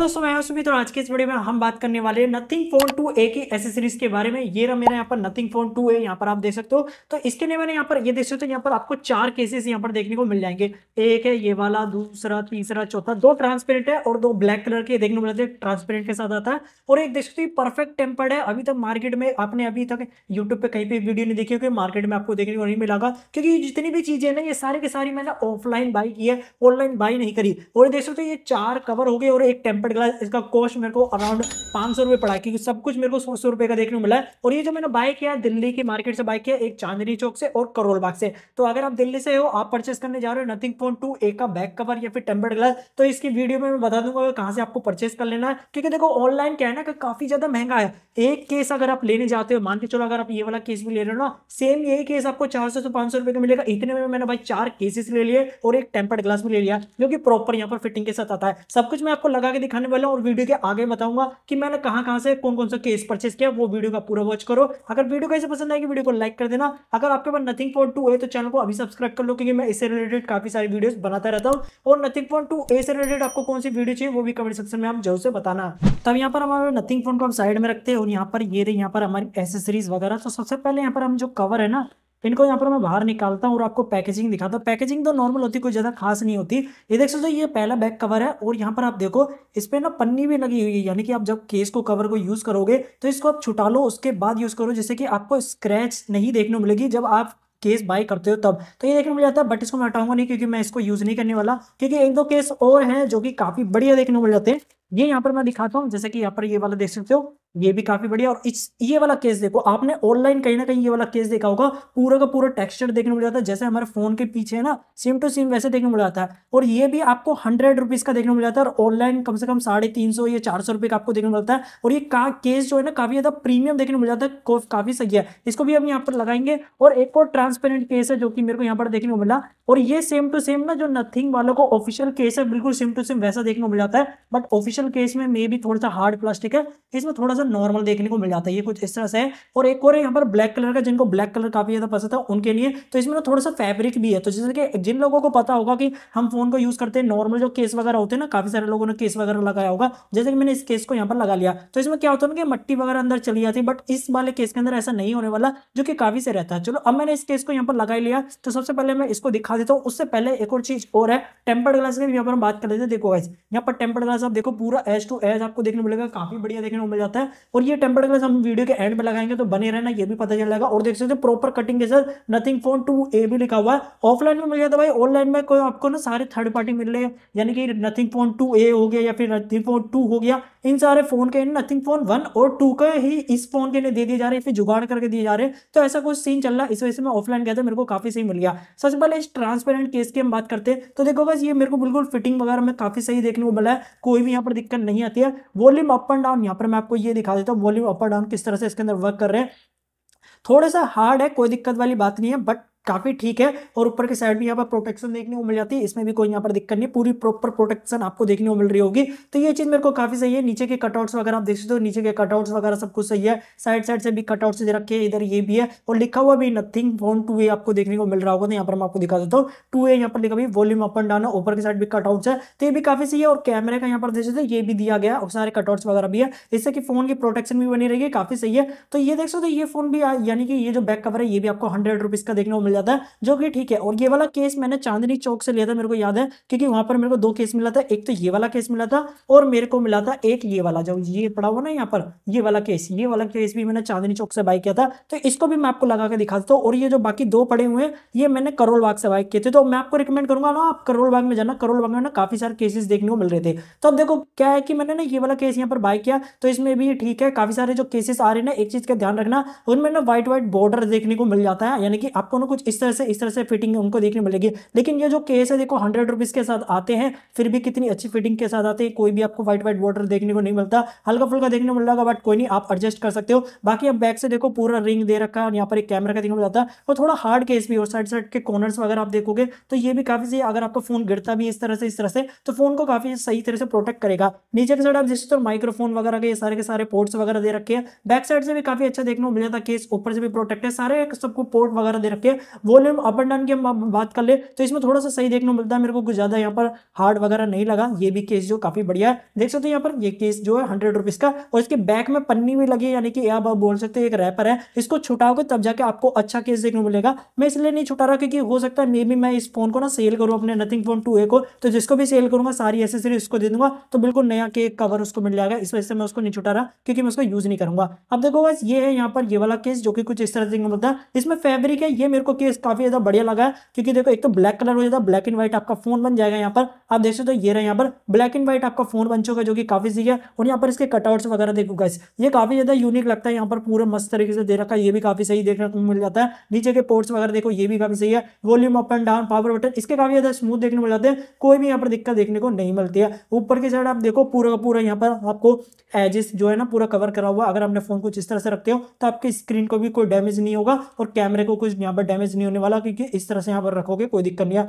दोस्तों मैं सुमित और आज के इस वीडियो में हम बात करने वाले हैं नथिंग फोन टू ए की एसेसरीज के बारे में ये रहा मेरा यहाँ पर नथिंग फोन टू है यहाँ पर आप देख सकते हो तो इसके लिए मैंने यहाँ पर ये देख सकते हो यहाँ पर आपको चार केसेस यहाँ पर देखने को मिल जाएंगे एक है ये वाला दूसरा तीसरा चौथा दो ट्रांसपेरेंट है और दो ब्लैक कलर के देखने को मिलते हैं ट्रांसपेरेंट के साथ आता है और एक देख सकते परफेक्ट टेम्पर्ड है अभी तक मार्केट में आपने अभी तक यूट्यूब पर कहीं पर वीडियो नहीं देखी होगी मार्केट में आपको देखने को नहीं मिलेगा क्योंकि जितनी भी चीज़ें ना ये सारे के सारी मैंने ऑफलाइन बाई की है ऑनलाइन बाई नहीं करी और देख सकते ये चार कवर हो गए और एक टेम्पर पर्टिकुलर इसका कॉस्ट मेरे को अराउंड पांच सौ रुपए पड़ा क्योंकि सब कुछ मेरे को सौ सौ रुपए का देखने को मिला है और ये जो मैंने बाय किया दिल्ली की मार्केट से बाय किया एक चांदनी चौक से और करोल बाग से तो अगर आप दिल्ली से हो आप परचेस करने जा रहे हो नथिंग फोन टू ए का बैक कवर या फिर टेम्पर्ड ग्लास तो इसकी वीडियो में मैं बता दूंगा कहाँ से आपको परचेस कर लेना है क्योंकि देखो ऑनलाइन क्या है ना काफ़ी ज़्यादा महंगा है एक केस अगर आप लेने जाते हो मान के चलो अगर आप ये वाला केस भी ले रहे हो ना सेम यही केस आपको चार सौ से पांच सौ रुपये का मिलेगा इतने में मैंने भाई चार केसेस ले लिए और एक टेम्पर्ड ग्लास भी ले लिया जो कि प्रॉपर यहाँ पर फिटिंग के साथ आता है सब कुछ मैं आपको लगा के दिखाने दिखाने वाला और वीडियो के आगे बताऊंगा कि मैंने कहां कहां से कौन कौन सा केस परचेस किया वो वीडियो का पूरा वॉच करो अगर वीडियो कैसे पसंद आएगी वीडियो को लाइक कर देना अगर आपके पास नथिंग फोन टू है तो चैनल को अभी सब्सक्राइब कर लो क्योंकि मैं इससे रिलेटेड काफी सारी वीडियो बनाता रहता हूँ और नथिंग फोन टू ए से रिलेटेड आपको कौन सी वीडियो चाहिए वो भी कमेंट सेक्शन में आप जरूर से बताना तब यहाँ पर हमारे नथिंग फोन को हम साइड में रखते हैं और यहाँ पर ये रहे यहाँ पर हमारी एसेसरीज वगैरह तो सबसे पहले यहाँ पर हम जो कवर है ना इनको यहाँ पर मैं बाहर निकालता हूँ और आपको पैकेजिंग दिखाता हूँ पैकेजिंग तो नॉर्मल होती कोई ज़्यादा खास नहीं होती ये देख सकते हो ये पहला बैक कवर है और यहाँ पर आप देखो इस पर ना पन्नी भी लगी हुई है यानी कि आप जब केस को कवर को यूज़ करोगे तो इसको आप छुटा लो उसके बाद यूज़ करो जैसे कि आपको स्क्रैच नहीं देखने को मिलेगी जब आप केस बाय करते हो तब तो ये देखने को मिल जाता है बट इसको मैं हटाऊंगा नहीं क्योंकि मैं इसको यूज़ नहीं करने वाला क्योंकि एक दो केस और हैं जो कि काफ़ी बढ़िया देखने को मिल जाते हैं ये यहाँ पर मैं दिखाता हूँ जैसे कि यहाँ पर ये वाला देख सकते हो ये भी काफी बढ़िया और इस ये वाला केस देखो आपने ऑनलाइन कहीं ना कहीं ये वाला केस देखा होगा पूरा का पूरा टेक्सचर देखने मिल जाता है जैसे हमारे फोन के पीछे है ना सिम टू सिम वैसे देखने मिल जाता है और ये भी आपको हंड्रेड रुपीज का देखने मिल जाता है और ऑनलाइन कम से कम साढ़े तीन सौ या चार सौ रुपए का आपको देखने मिलता है और ये का केस जो है ना काफी ज्यादा प्रीमियम देखने मिल जाता है काफी सही है इसको भी हम यहाँ पर लगाएंगे और एक और ट्रांसपेरेंट केस है जो कि मेरे को यहाँ पर देखने को मिला और ये सेम टू सेम ना जो नथिंग वालों को ऑफिशियल केस है बिल्कुल सिम टू सेम वैसा देखने को मिल जाता है बट ऑफिशियल केस में मे भी थोड़ा सा हार्ड प्लास्टिक है इसमें थोड़ा सा नॉर्मल देखने को मिल जाता है ये कुछ इस तरह से है और एक और यहाँ पर ब्लैक कलर का जिनको ब्लैक कलर काफ़ी ज़्यादा पसंद है उनके लिए तो इसमें ना थोड़ा सा फैब्रिक भी है तो जैसे कि जिन लोगों को पता होगा कि हम फोन को यूज़ करते हैं नॉर्मल जो केस वगैरह होते हैं ना काफ़ी सारे लोगों ने केस वगैरह लगाया होगा जैसे कि मैंने इस केस को यहाँ पर लगा लिया तो इसमें क्या होता है कि मट्टी वगैरह अंदर चली जाती है बट इस वाले केस के अंदर ऐसा नहीं होने वाला जो कि काफ़ी से रहता है चलो अब मैंने इस केस को यहाँ पर लगा लिया तो सबसे पहले मैं इसको दिखा देता हूँ उससे पहले एक और चीज़ और है टेम्पर्ड ग्लास की यहाँ पर हम बात कर लेते हैं देखो यहाँ पर टेम्पर्ड ग्लास आप देखो पूरा एज टू एज आपको देखने मिलेगा काफ़ी बढ़िया देखने को मिल जाता है और ये टेम्पर्ड ग्लास हम वीडियो के एंड में लगाएंगे तो बने रहना ये भी पता चल जाएगा और देख सकते हो प्रॉपर कटिंग के साथ नथिंग फोन टू ए भी लिखा हुआ है ऑफलाइन में मिल जाता है भाई ऑनलाइन में कोई आपको ना सारे थर्ड पार्टी मिल रहे हैं यानी कि नथिंग फोन टू ए हो गया या फिर नथिंग फोन टू हो गया इन सारे फ़ोन के नथिंग फ़ोन वन और टू के ही इस फ़ोन के लिए दे दिए जा रहे हैं फिर जुगाड़ करके दिए जा रहे हैं तो ऐसा कुछ सीन चल रहा है इस वजह से मैं ऑफलाइन गया था मेरे को काफ़ी सही मिल गया सबसे पहले इस ट्रांसपेरेंट केस की हम बात करते हैं तो देखो बस ये मेरे को बिल्कुल फिटिंग वगैरह में काफ़ी सही देखने को मिला है कोई भी यहाँ पर दिक्कत नहीं आती है वॉल्यूम अप एंड डाउन यहाँ पर मैं आपको ये दिखा देता हूँ वॉल्यूम अप एंड डाउन किस तरह से इसके अंदर वर्क कर रहे हैं थोड़ा सा हार्ड है कोई दिक्कत वाली बात नहीं है बट काफ़ी ठीक है और ऊपर के साइड भी यहाँ पर प्रोटेक्शन देखने को मिल जाती है इसमें भी कोई यहाँ पर दिक्कत नहीं पूरी प्रॉपर प्रोटेक्शन आपको देखने को मिल रही होगी तो ये चीज़ मेरे को काफ़ी सही है नीचे के कटआउट्स वगैरह आप देख सकते हो नीचे के कटआउट्स वगैरह सब कुछ सही है साइड साइड से भी कटआउट्स दे रखे हैं इधर ये भी है और लिखा हुआ भी नथिंग फोन टू ए आपको देखने को मिल रहा होगा तो यहाँ पर मैं आपको दिखा देता हूँ टू ए यहाँ पर लिखा भी वॉल्यूम अप एंड डाउन है ऊपर के साइड भी कटआउट्स है तो ये भी काफ़ी सही है और कैमरे का यहाँ पर देख सकते ये भी दिया गया और सारे कटआउट्स वगैरह भी है इससे कि फोन की प्रोटेक्शन भी बनी रहेगी काफ़ी सही है तो ये देख सकते ये फोन भी यानी कि ये जो बैक कवर है ये भी आपको हंड्रेड रुपीज़ का देखने को मिल जाता है जो कि ठीक है और ये वाला केस मैंने चांदनी चौक से लिया था मेरे को याद है क्योंकि वहां पर मेरे को दो केस मिला था एक तो ये वाला केस मिला था और मेरे को मिला था एक ये वाला जो ये पड़ा हुआ ना यहाँ पर ये वाला केस ये वाला केस भी मैंने चांदनी चौक से बाई किया था तो इसको भी मैं आपको लगा के दिखा देता हूँ और ये जो बाकी दो पड़े हुए हैं ये मैंने करोल बाग से बाइक किए थे तो मैं आपको रिकमेंड करूंगा ना आप करोल बाग में जाना करोल बाग में ना काफी सारे केसेस देखने को मिल रहे थे तो अब देखो क्या है कि मैंने ना ये वाला केस यहाँ पर बाई किया तो इसमें भी ठीक है काफी सारे जो केसेस आ रहे हैं ना एक चीज का ध्यान रखना उनमें ना व्हाइट व्हाइट बॉर्डर देखने को मिल जाता है यानी कि आपको ना कुछ इस तरह से इस तरह से फिटिंग उनको देखने मिलेगी लेकिन ये जो केस है देखो हंड्रेड रुपीज़ के साथ आते हैं फिर भी कितनी अच्छी फिटिंग के साथ आते हैं कोई भी आपको व्हाइट व्हाइट बॉर्डर देखने को नहीं मिलता हल्का फुल्का देखने को मिल रहा बट कोई नहीं आप एडजस्ट कर सकते हो बाकी आप बैक से देखो पूरा रिंग दे रखा है यहाँ पर एक कैमरा का देखने को जाता है और थोड़ा हार्ड केस भी और साइड साइड के कॉर्नर्स अगर आप देखोगे तो ये भी काफ़ी सही अगर आपका फोन गिरता भी इस तरह से इस तरह से तो फोन को काफ़ी सही तरह से प्रोटेक्ट करेगा नीचे के साइड आप जिस तरह माइक्रोफोन वगैरह के सारे के सारे पोर्ट्स वगैरह दे रखे हैं बैक साइड से भी काफ़ी अच्छा देखने को मिल जाता केस ऊपर से भी प्रोटेक्ट है सारे सबको पोर्ट वगैरह दे रखे हैं वॉल्यूम अप एंड डाउन की हम बात कर ले तो इसमें थोड़ा सा सही देखने को मिलता है मेरे को कुछ ज़्यादा यहाँ पर हार्ड वगैरह नहीं लगा ये भी केस जो काफ़ी बढ़िया है देख सकते हो यहाँ पर ये केस जो है हंड्रेड रुपीज़ का और इसके बैक में पन्नी भी लगी यानी कि आप बोल सकते हो एक रैपर है इसको छुटाओगे तब जाके आपको अच्छा केस देखने को मिलेगा मैं इसलिए नहीं छुटा रहा क्योंकि हो सकता है मे बी मैं इस फोन को ना सेल करूँ अपने नथिंग फोन टू को तो जिसको भी सेल करूंगा सारी एसेसरी उसको दे दूंगा तो बिल्कुल नया केक कवर उसको मिल जाएगा इस वजह से मैं उसको नहीं छुटा रहा क्योंकि मैं उसको यूज़ नहीं करूंगा अब देखो बस ये है यहाँ पर ये वाला केस जो कि कुछ इस तरह से मिलता है इसमें फेब्रिक है ये मेरे को केस काफी ज्यादा बढ़िया लगा है क्योंकि देखो एक तो ब्लैक कलर हो जाता है ब्लैक एंड व्हाइट आपका फोन बन जाएगा यहाँ पर आप देख सकते हो ये रहा यहाँ पर ब्लैक एंड व्हाइट आपका फोन बन चुका है जो कि काफी सही है और यहाँ पर इसके कटआउट्स वगैरह देखो गैस ये काफी ज्यादा यूनिक लगता है यहाँ पर पूरे मस्त तरीके से दे रखा है ये भी काफी सही देखने को मिल जाता है नीचे के पोर्ट्स वगैरह देखो ये भी काफी सही है volume up and down power button इसके काफी ज्यादा स्मूथ देखने को मिल जाते हैं कोई भी यहाँ पर दिक्कत देखने को नहीं मिलती है ऊपर की साइड आप देखो पूरा का पूरा यहाँ पर आपको एजेस जो है ना पूरा कवर करा हुआ अगर आपने फोन कुछ इस तरह से रखते हो तो आपकी स्क्रीन को भी कोई डैमेज नहीं होगा और कैमरे को कुछ यहाँ पर डैमेज डैमेज नहीं होने वाला क्योंकि इस तरह से यहाँ पर रखोगे कोई दिक्कत नहीं है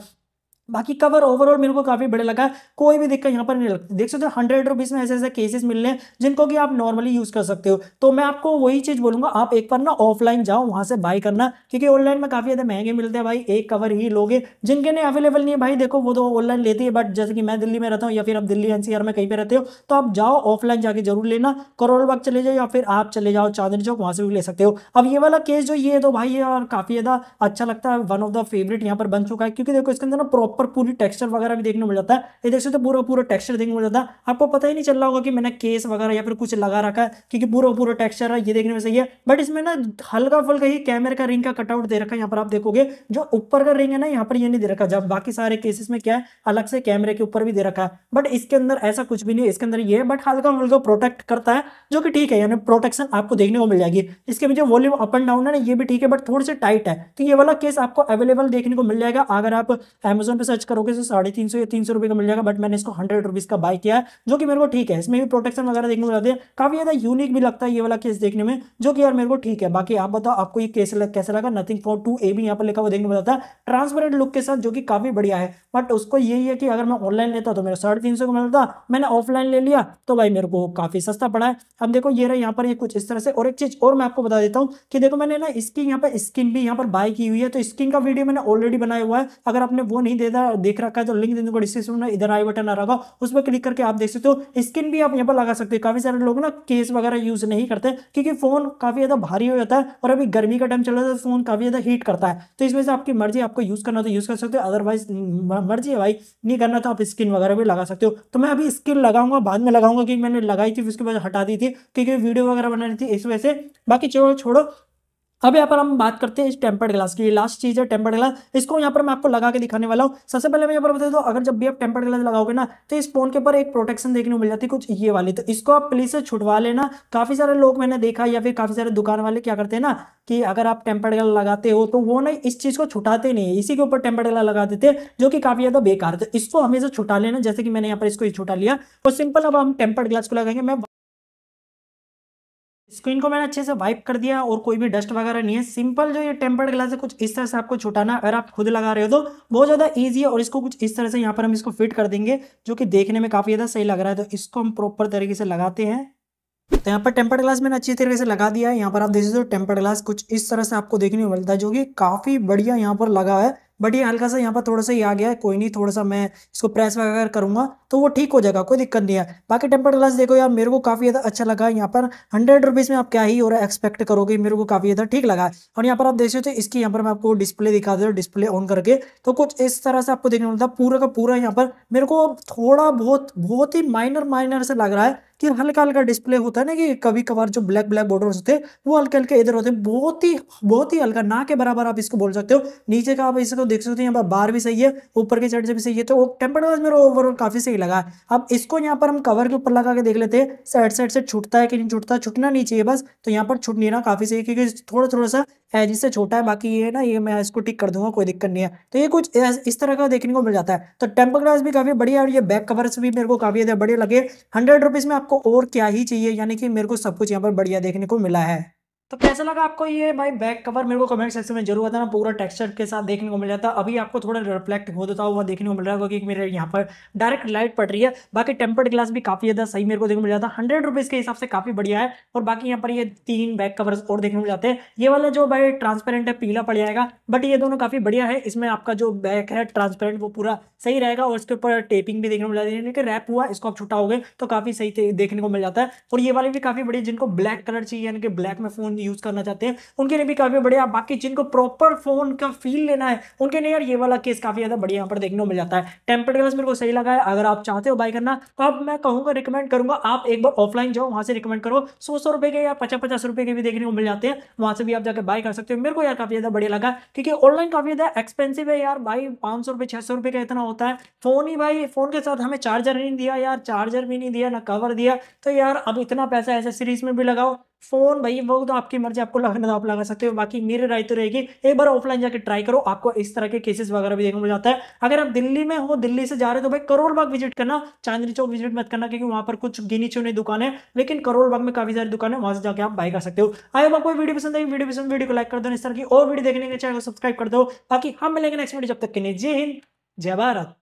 बाकी कवर ओवरऑल मेरे को काफ़ी बड़े लगा कोई भी दिक्कत यहाँ पर नहीं लगती देख सकते हो हंड्रेड रुपीज़ में ऐसे ऐसे केसेस मिल रहे हैं जिनको कि आप नॉर्मली यूज़ कर सकते हो तो मैं आपको वही चीज़ बोलूंगा आप एक बार ना ऑफलाइन जाओ वहां से बाय करना क्योंकि ऑनलाइन में काफ़ी ज़्यादा महंगे मिलते हैं भाई एक कवर ही लोगे जिनके लिए अवेलेबल नहीं है भाई देखो वो तो ऑनलाइन लेती है बट जैसे कि मैं दिल्ली में रहता हूँ या फिर आप दिल्ली एनसीआर में कहीं पर रहते हो तो आप जाओ ऑफलाइन जाके जरूर लेना करोल बाग चले जाओ या फिर आप चले जाओ चांदनी चौक वहां से भी ले सकते हो अब ये वाला केस जो ये तो भाई यार काफ़ी ज़्यादा अच्छा लगता है वन ऑफ द फेवरेट यहाँ पर बन चुका है क्योंकि देखो इसके अंदर ना प्रॉपर प्रॉपर पूरी टेक्सचर वगैरह भी देखने मिल जाता है ये देख सकते हो पूरा पूरा टेक्सचर देखने मिल जाता है आपको पता ही नहीं चल रहा होगा कि मैंने केस वगैरह या फिर कुछ लगा रखा है क्योंकि पूरा पूरा टेक्सचर है ये देखने में सही है बट इसमें ना हल्का फुल्का ही कैमरे का रिंग का कटआउट दे रखा है यहाँ पर आप देखोगे जो ऊपर का रिंग है ना यहाँ पर ये नहीं दे रखा जब बाकी सारे केसेस में क्या है अलग से कैमरे के ऊपर भी दे रखा है बट इसके अंदर ऐसा कुछ भी नहीं है इसके अंदर ये बट हल्का फुल्का प्रोटेक्ट करता है जो कि ठीक है यानी प्रोटेक्शन आपको देखने को मिल जाएगी इसके पीछे वॉल्यूम अप एंड डाउन है ना ये भी ठीक है बट थोड़े से टाइट है तो ये वाला केस आपको अवेलेबल देखने को मिल जाएगा अगर आप अमेजोन पे सर्च करोगे तो साढ़े तीन सौ या तीन सौ रुपये का मिल जाएगा बट मैंने इसको हंड्रेड रुपीज़ का बाय किया है जो कि मेरे को ठीक है इसमें भी प्रोटेक्शन वगैरह देखने को जाते हैं काफ़ी ज़्यादा यूनिक भी लगता है ये वाला केस देखने में जो कि यार मेरे को ठीक है बाकी आप बताओ आपको ये केस लग, कैसा लगा नथिंग फॉर टू ए भी यहाँ पर लिखा हुआ देखने को जाता है ट्रांसपेरेंट लुक के साथ जो कि काफ़ी बढ़िया है बट उसको यही है कि अगर मैं ऑनलाइन लेता तो मेरे साढ़े तीन सौ का मिलता मैंने ऑफलाइन ले लिया तो भाई मेरे को काफ़ी सस्ता पड़ा है अब देखो ये रहा यहाँ पर ये कुछ इस तरह से और एक चीज़ और मैं आपको बता देता हूँ कि देखो मैंने ना इसकी यहाँ पर स्किन भी यहाँ पर बाय की हुई है तो स्किन का वीडियो मैंने ऑलरेडी बनाया हुआ है अगर आपने वो नहीं दे लेना देख रखा है तो लिंक दे दूंगा डिस्क्रिप्शन में इधर आई बटन आ रहा होगा उस पर क्लिक करके आप देख सकते हो स्किन भी आप यहाँ पर लगा सकते हो काफी सारे लोग ना केस वगैरह यूज नहीं करते क्योंकि फोन काफी ज्यादा भारी हो जाता है और अभी गर्मी का टाइम चल रहा है तो फोन काफी ज्यादा हीट करता है तो इसमें से आपकी मर्जी आपको यूज करना तो यूज कर सकते हो अदरवाइज मर्जी है भाई नहीं करना तो आप स्किन वगैरह भी लगा सकते हो तो मैं अभी स्किन लगाऊंगा बाद में लगाऊंगा क्योंकि मैंने लगाई थी उसके बाद हटा दी थी क्योंकि वीडियो वगैरह बनानी थी इस वजह से बाकी चलो छोड़ो अब यहाँ पर हम बात करते हैं इस टेम्पर्ड ग्लास की लास्ट चीज है टेम्पर्ड ग्लास इसको यहाँ पर मैं आपको लगा के दिखाने वाला हूँ सबसे पहले मैं यहाँ पर बता दूँ अगर जब भी आप टेम्पर्ड ग्लास लगाओगे ना तो इस फोन के ऊपर एक प्रोटेक्शन देखने को मिल जाती है कुछ ये वाली तो इसको आप प्लीज से छुटवा लेना काफी सारे लोग मैंने देखा या फिर काफी सारे दुकान वाले क्या करते हैं ना कि अगर आप टेम्पर्ड ग्लास लगाते हो तो वो ना इस चीज को छुटाते नहीं इसी के ऊपर टेम्पर्ड ग्लास लगा देते हैं जो कि काफी ज्यादा बेकार है तो इसको हमेशा छुटा लेना जैसे कि मैंने यहाँ पर इसको छुटा लिया और तो सिंपल अब हम टेम्पर्ड ग्लास को लगाएंगे मैं स्क्रीन को मैंने अच्छे से वाइप कर दिया और कोई भी डस्ट वगैरह नहीं है सिंपल जो ये टेम्पर्ड ग्लास है कुछ इस तरह से आपको छुटाना अगर आप खुद लगा रहे हो तो बहुत ज़्यादा ईजी है और इसको कुछ इस तरह से यहाँ पर हम इसको फिट कर देंगे जो कि देखने में काफ़ी ज़्यादा सही लग रहा है तो इसको हम प्रॉपर तरीके से लगाते हैं तो यहाँ पर टेम्पर्ड ग्लास मैंने अच्छी तरीके से लगा दिया है यहाँ पर आप देख सकते हो टेम्पर्ड ग्लास कुछ इस तरह से आपको देखने को मिलता है जो कि काफ़ी बढ़िया यहाँ पर लगा है बट ये हल्का सा यहाँ पर थोड़ा सा ही आ गया है कोई नहीं थोड़ा सा मैं इसको प्रेस वगैरह करूँगा तो वो ठीक हो जाएगा कोई दिक्कत नहीं है बाकी टेम्पर ग्लास देखो यार मेरे को काफ़ी ज़्यादा अच्छा लगा यहाँ पर हंड्रेड रुपीज़ में आप क्या ही और एक्सपेक्ट करोगे मेरे को काफ़ी ज़्यादा ठीक लगा और यहाँ पर आप देख सकते हो इसकी यहाँ पर मैं आपको डिस्प्ले दिखा दे डिस्प्ले ऑन करके तो कुछ इस तरह से आपको देखने मिलता पूरा का पूरा यहाँ पर मेरे को थोड़ा बहुत बहुत ही माइनर माइनर से लग रहा है कि हल्का हल्का डिस्प्ले होता है ना कि कभी कभार जो ब्लैक ब्लैक बॉर्डर होते हैं वो हल्के हल्के इधर होते हैं बहुत ही बहुत ही हल्का ना के बराबर आप इसको बोल सकते हो नीचे का आप इसको तो देख सकते हो यहाँ पर बार भी सही है ऊपर के साइड से भी सही है तो टेम्पर वाइज मेरा ओवरऑल काफ़ी सही लगा अब इसको यहाँ पर हम कवर के ऊपर लगा के देख लेते हैं साइड साइड से छूटता है कि नहीं छूटता छूटना नहीं चाहिए बस तो यहाँ पर छूट नहीं ना काफ़ी सही क्योंकि थोड़ा थोड़ा सा है जिससे छोटा है बाकी ये ना ये मैं इसको टिक कर दूंगा कोई दिक्कत नहीं है तो ये कुछ इस तरह का देखने को मिल जाता है तो टेम्पर ग्लास भी काफ़ी बढ़िया और ये बैक कवर्स भी मेरे को काफ़ी ज़्यादा बढ़िया लगे हंड्रेड रुपीज़ में आपको और क्या ही चाहिए यानी कि मेरे को सब कुछ यहाँ पर बढ़िया देखने को मिला है तो कैसा लगा आपको ये भाई बैक कवर मेरे को कमेंट सेक्शन में जरूर बताना पूरा टेक्सचर के साथ देखने को मिल जाता है अभी आपको थोड़ा रिफ्लेक्ट हो देता तो हुआ देखने को मिल रहा है क्योंकि मेरे यहाँ पर डायरेक्ट लाइट पड़ रही है बाकी टेम्पर्ड ग्लास भी काफ़ी ज़्यादा सही मेरे को देखने को मिल जाता है हंड्रेड रुपीज़ के हिसाब से काफ़ी बढ़िया है और बाकी यहाँ पर ये तीन बैक कवर और देखने को मिल जाते हैं ये वाला जो भाई ट्रांसपेरेंट है पीला पड़ जाएगा बट ये दोनों काफ़ी बढ़िया है इसमें आपका जो बैक है ट्रांसपेरेंट वो पूरा सही रहेगा और इसके ऊपर टेपिंग भी देखने को मिल जाती है लेकिन रैप हुआ इसको आप छुटाओगे तो काफ़ी सही देखने को मिल जाता है और ये वाले भी काफ़ी बढ़िया जिनको ब्लैक कलर चाहिए यानी कि ब्लैक में फ़ोन यूज़ करना चाहते हैं उनके लिए भी काफ़ी बढ़िया बाकी जिनको प्रॉपर फोन का फील लेना है उनके लिए यार ये वाला केस काफ़ी ज़्यादा बढ़िया यहाँ पर देखने को मिल जाता है टेम्पर ग्लास मेरे को सही लगा है अगर आप चाहते हो बाई करना तो अब मैं कहूँगा रिकमेंड करूँगा आप एक बार ऑफलाइन जाओ वहाँ से रिकमेंड करो सौ सौ रुपये के या पचास पचास रुपये के भी देखने को मिल जाते हैं वहाँ से भी आप जाकर बाई कर सकते हो मेरे को यार काफ़ी ज़्यादा बढ़िया लगा क्योंकि ऑनलाइन काफ़ी ज़्यादा एक्सपेंसिव है यार भाई पाँच सौ रुपये छः सौ रुपये का इतना होता है फ़ोन ही भाई फ़ोन के साथ हमें चार्जर नहीं दिया यार चार्जर भी नहीं दिया ना कवर दिया तो यार अब इतना पैसा ऐसे सीरीज़ में भी लगाओ फ़ोन भाई वो तो आपकी मर्जी आपको लगाना तो आप लगा सकते हो बाकी मेरी राय तो रहेगी एक बार ऑफलाइन जाकर ट्राई करो आपको इस तरह के केसेस वगैरह भी देखने को जाता है अगर आप दिल्ली में हो दिल्ली से जा रहे हो तो भाई करोल बाग विजिट करना चांदनी चौक विजिट मत करना क्योंकि वहां पर कुछ गिनी चुनी दुकान है लेकिन करोल बाग में काफ़ी सारी दुकान है वहां से जाकर आप बाई कर सकते हो आई आपको वीडियो पसंद आई वीडियो पसंद वीडियो को लाइक कर दो इस तरह की और वीडियो देखने के चैनल को सब्सक्राइब कर दो बाकी हम मिलेंगे नेक्स्ट वीडियो जब तक के लिए जय हिंद जय भारत